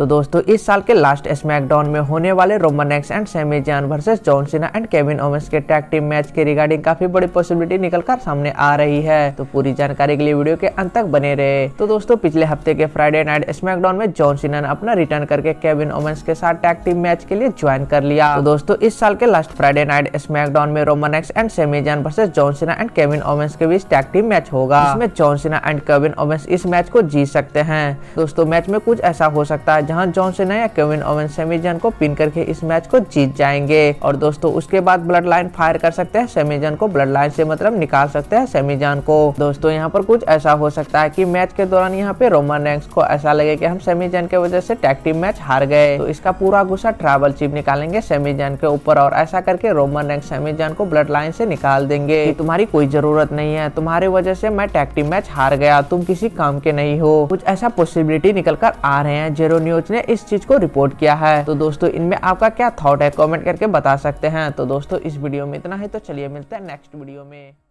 तो दोस्तों इस साल के लास्ट स्मैकडाउन में होने वाले रोमन एक्स and Sami Zayn versus John Cena and Kevin Owens के टैग टीम मैच के रिगार्डिंग काफी बड़ी पॉसिबिलिटी निकल कर सामने आ रही है तो पूरी जानकारी के लिए वीडियो के अंत तक बने रहे तो दोस्तों पिछले हफ्ते के फ्राइडे नाइट स्मैकडाउन में जॉन सीना ने अपना रिटर्न करके केविन ओमेंस के साथ टैग टीम मैच के लिए ज्वाइन कर लिया तो दोस्तों इस साल के लास्ट फ्राइडे नाइट स्मैकडाउन में रोमन एक्स and Sami Zayn versus John Cena and Kevin Owens के बीच टैग टीम मैच होगा इसमें John Cena and Kevin Owens इस मैच को जीत सकते हैं दोस्तों मैच में कुछ ऐसा हो सकता है जहां जॉनसन या केविन ओवन सेमीजन को पिन करके इस मैच को जीत जाएंगे और दोस्तों उसके बाद ब्लड लाइन फायर कर सकते हैं सेमीजन को ब्लड लाइन से मतलब निकाल सकते हैं सेमीजन को दोस्तों यहाँ पर कुछ ऐसा हो सकता है की मैच के दौरान यहाँ पे रोमन रैंक्स को ऐसा लगे की हम सेमीजन के वजह से टैक्टिव मैच हार गए तो इसका पूरा गुस्सा ट्रैवल चीफ निकालेंगे सेमीजन के ऊपर और ऐसा करके रोमन रैंक सेमीजन को ब्लड लाइन से निकाल देंगे तुम्हारी कोई जरूरत नहीं है तुम्हारी वजह से मैं टैक्टिव मैच हार गया तुम किसी काम के नहीं हो कुछ ऐसा पॉसिबिलिटी निकल कर आ रहे हैं जेरोनियो सर्च ने इस चीज को रिपोर्ट किया है तो दोस्तों इनमें आपका क्या थॉट है कॉमेंट करके बता सकते हैं तो दोस्तों इस वीडियो में इतना है तो चलिए मिलते हैं नेक्स्ट वीडियो में